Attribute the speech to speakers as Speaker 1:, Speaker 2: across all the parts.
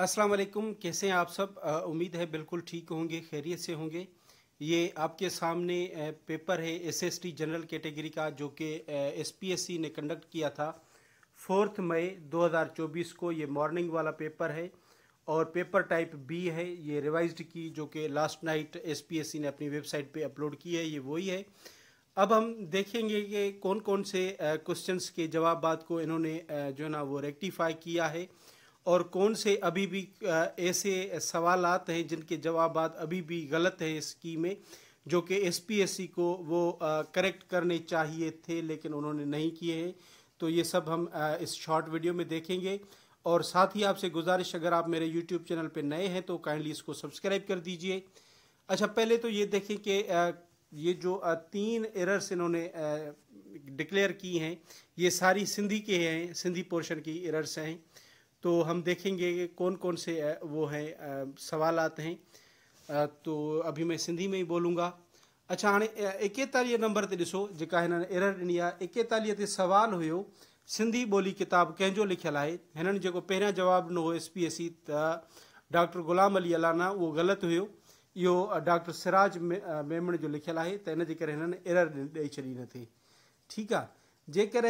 Speaker 1: السلام علیکم کیسے ہیں آپ سب امید ہے بالکل ٹھیک ہوں گے خیریت سے ہوں گے یہ آپ کے سامنے پیپر ہے S S T general category کا جو کہ ایس پی ایس سی نے کنڈکٹ کیا تھا فورتھ مئی دو ہزار چوبیس کو یہ مارننگ والا پیپر ہے اور پیپر ٹائپ بی ہے یہ ریوائزڈ کی جو کہ last night S P S C نے اپنی ویب سائٹ پہ اپلوڈ کی ہے یہ وہی ہے اب ہم دیکھیں گے کہ کون کون سے کوشچنس کے جوابات کو انہوں نے جو ہے نا وہ ریکٹیفائی کیا ہے اور کون سے ابھی بھی ایسے سوالات ہیں جن کے جوابات ابھی بھی غلط ہیں اس کی میں جو کہ ایس پی ایس سی کو وہ کریکٹ کرنے چاہیے تھے لیکن انہوں نے نہیں کیے ہیں تو یہ سب ہم اس شارٹ ویڈیو میں دیکھیں گے اور ساتھ ہی آپ سے گزارش اگر آپ میرے یوٹیوب چینل پہ نئے ہیں تو کائنڈلی اس کو سبسکرائب کر دیجئے اچھا پہلے تو یہ دیکھیں کہ یہ جو تین ایررز انہوں نے ڈکلیئر کی ہیں یہ ساری سندھی کے ہیں سندھی پورشن کی ایررز ہیں تو ہم دیکھیں گے کون کون سے وہ ہیں سوالات ہیں تو ابھی میں سنگھ میں ہی بولوں گا اچھا ہاں اکتالی نمبر تھیسو جا ارر ڈنی ہے اکتالی سوال ہو سی بولی کتاب کنو لکھنؤ پہ جواب دنوں S P S C doctor Ghulam Ali علانا وہ غلط ہو ڈاکٹر سراج میم جو لکھل ہے ان کے ارر ڈے چی نتھی ٹھیک ہے جی کر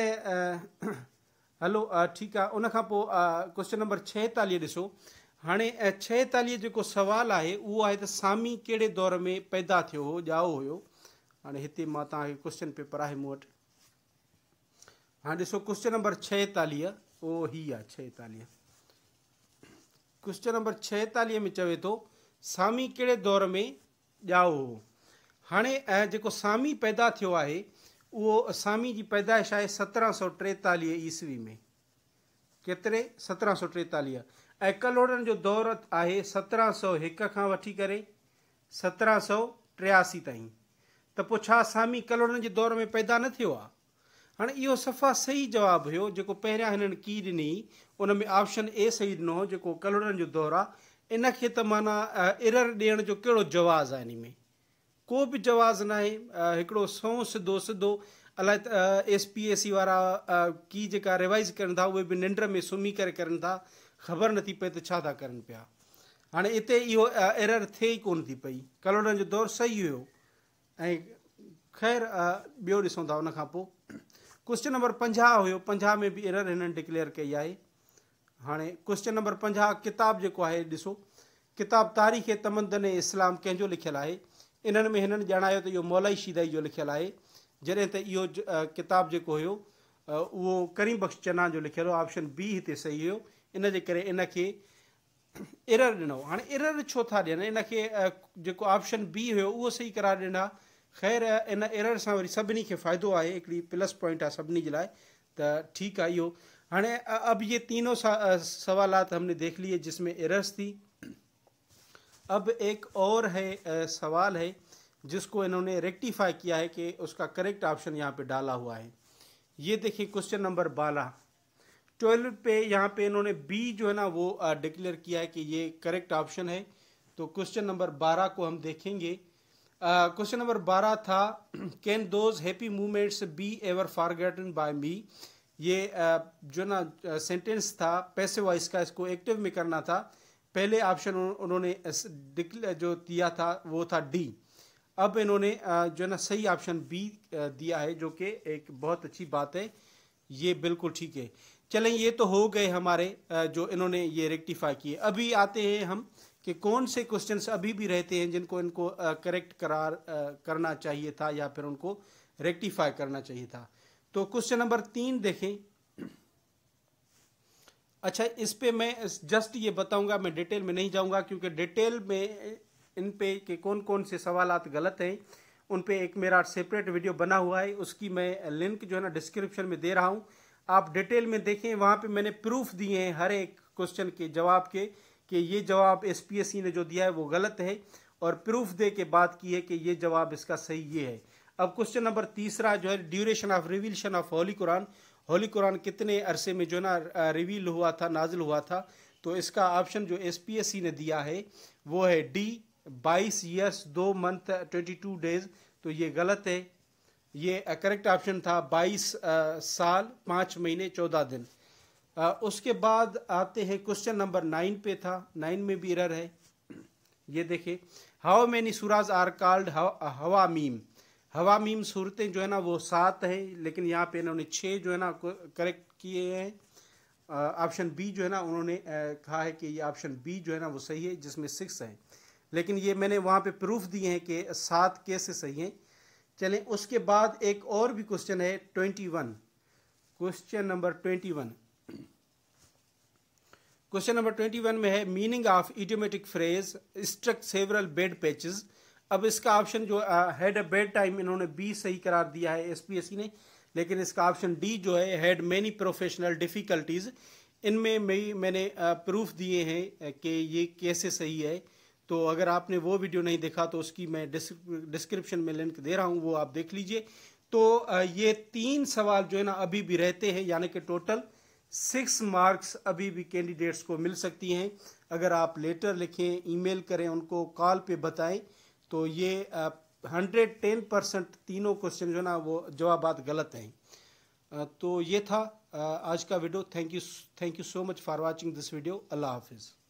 Speaker 1: हलो ठीकु आहे उनखां पोइ कोश्चन नंबर छहतालीह ॾिसो हाणे छहेतालीह जेको सुवालु आहे उहो आहे त सामी कहिड़े दौर में पैदा थियो हो ॼाओ हुयो हाणे हिते मां तव्हांखे क्वेशन पेपर आहे मूं वटि हाणे ॾिसो क्वश्चन नंबर छहेतालीह उहो ई आहे छहेतालीह क्वेश्चन नंबर छहेतालीह में चवे थो सामी कहिड़े दौर में ॼाओ हो हाणे जेको सामी पैदा थियो आहे उहो असामी जी पैदाइश आहे सत्रहं सौ टेतालीह ईस्वी में केतिरे सत्रहं सौ टेतालीह ऐं कलोड़नि जो दौर आहे सत्रहं सौ हिक खां वठी करे सत्रहं सौ टियासी ताईं त पोइ छा असामी कलोड़नि जे दौर में पैदा न थियो आहे हाणे इहो सफ़ा सही जवाबु हुयो जेको पहिरियां हिननि की ॾिनी उन में ऑप्शन ए सही ॾिनो जेको कलोड़नि जो दौरु आहे इन खे त माना इरर ॾियण जो कहिड़ो जवाज़ु आहे इन में को बि जवाज़ु न आहे हिकिड़ो सौ सिधो सिधो अलाए एस पी एस सी वारा की जेका रिवाइज़ करनि था उहे बि निंड में सुम्ही करे करनि था ख़बर नथी पए त छा था करनि पिया हाणे हिते इहो एरर थिए ई कोन थी पई कलोड़नि जो दौरु सही हुयो ऐं ख़ैरु ॿियो ॾिसूं था उनखां पोइ क्वश्चन नम्बर पंजाहु हुयो पंजाह में बि एरर हिन डिक्लेयर कई आहे हाणे क्वश्चन नंबर पंजाहु किताबु जेको आहे ॾिसो किताबु तारीख़ तमंदन इस्लाम कंहिंजो लिखियलु आहे इन्हनि में हिननि ॼाणायो त इहो मौलाई शीदाई जो लिखियलु आहे जॾहिं त इहो किताबु जेको हुयो उहो करीम बख़्श चन्ना जो लिखियलु हुओ ऑप्शन बी हिते सही हुयो इन जे करे इन खे एरर ॾिनो हाणे एरर छो था ॾियनि इन खे जेको ऑप्शन बी हुयो उहो सही करार ॾिना ख़ैर इन एरर सां वरी सभिनी खे फ़ाइदो आहे हिकिड़ी प्लस पॉइंट आहे सभिनी जे लाइ त ठीकु आहे इहो हाणे अब इहे तीनो सवालात हमने देख लिए जिसमें एरर्स थी اب ایک اور ہے سوال ہے جس کو انہوں نے ریکٹیفائی کیا ہے کہ اس کا کریکٹ آپشن یہاں پہ ڈالا ہوا ہے یہ دیکھیں کوشچن نمبر بارہ ٹویلو پہ یہاں پہ انہوں نے بی جو ہے نا وہ ڈکلیئر کیا ہے کہ یہ کریکٹ آپشن ہے تو کوشچن نمبر بارہ کو ہم دیکھیں گے کوشچن نمبر بارہ تھا can those happy moments be ever forgotten by me یہ جو نا سینٹینس تھا پیسے وائز کا اس کو ایکٹیو میں کرنا تھا پہلے آپشن انہوں نے جو دیا تھا وہ تھا ڈی اب انہوں نے جو ہے نا صحیح آپشن بی دیا ہے جو کہ ایک بہت اچھی بات ہے یہ بالکل ٹھیک ہے چلیں یہ تو ہو گئے ہمارے جو انہوں نے یہ ریکٹیفائی کیے ابھی آتے ہیں ہم کہ کون سے کوشچنس ابھی بھی رہتے ہیں جن کو ان کو کریکٹ قرار کرنا چاہیے تھا یا پھر ان کو ریکٹیفائی کرنا چاہیے تھا تو کوشچن نمبر تین دیکھیں اچھا اس پہ میں جسٹ یہ بتاؤں گا میں ڈیٹیل میں نہیں جاؤں گا کیونکہ ڈیٹیل میں ان پہ کہ کون کون سے سوالات غلط ہیں ان پہ ایک میرا سیپریٹ ویڈیو بنا ہوا ہے اس کی میں لنک جو ہے نا ڈسکرپشن میں دے رہا ہوں آپ ڈیٹیل میں دیکھیں وہاں پہ میں نے پروف دیے ہیں ہر ایک کوشچن کے جواب کے کہ یہ جواب ایس پی ایس سی نے جو دیا ہے وہ غلط ہے اور پروف دے کے بات کی ہے کہ یہ جواب اس کا صحیح یہ ہے اب کوشچن نمبر تیسرا جو ہے duration of revelation of holy Quran holy Quran کتنے عرصے میں جو نا ریویل ہوا تھا نازل ہوا تھا تو اس کا آپشن جو ایس پی ایس سی نے دیا ہے وہ ہے ڈی بائیس یئرس دو منتھ ٹوینٹی ٹو ڈیز تو یہ غلط ہے یہ کریکٹ آپشن تھا بائیس سال پانچ مہینے چودہ دن اس کے بعد آتے ہیں کوشچن نمبر نائن پہ تھا نائن میں بھی ایرر ہے یہ دیکھیں how many surahs are called ہوا میم ہوا میم صورتیں جو ہے نا وہ سات ہیں لیکن یہاں پہ انہوں نے چھ جو ہے نا کریکٹ کیے ہیں آپشن بی جو ہے نا انہوں نے کہا ہے کہ یہ آپشن بی جو ہے نا وہ صحیح ہے جس میں سکس ہیں لیکن یہ میں نے وہاں پہ پروف دیے ہیں کہ سات کیسے صحیح ہیں چلیں اس کے بعد ایک اور بھی کوشچن ہے twenty one question number twenty one question number twenty one میں ہے meaning of idiomatic phrase struck several bad patches اب اس کا آپشن جو ہیڈ اے بیڈ ٹائم انہوں نے بی صحیح قرار دیا ہے ایس پی ایس سی نے لیکن اس کا آپشن ڈی جو ہے had many professional difficulties in میں میں نے پروف دیے ہیں کہ یہ کیسے صحیح ہے تو اگر آپ نے وہ ویڈیو نہیں دیکھا تو اس کی میں ڈسکرپشن میں لنک دے رہا ہوں وہ آپ دیکھ لیجئے تو یہ تین سوال جو ہے نا ابھی بھی رہتے ہیں یعنی کہ ٹوٹل سکس مارکس ابھی بھی کینڈیڈیٹس کو مل سکتی ہیں اگر آپ لیٹر لکھیں ای میل کریں ان کو کال پہ بتائیں تو یہ ہنڈریڈ ٹین پرسنٹ تینوں کوشچن جو ہے نا وہ جوابات غلط ہیں تو یہ تھا آج کا video thank you thank you so much for watching this video اللہ حافظ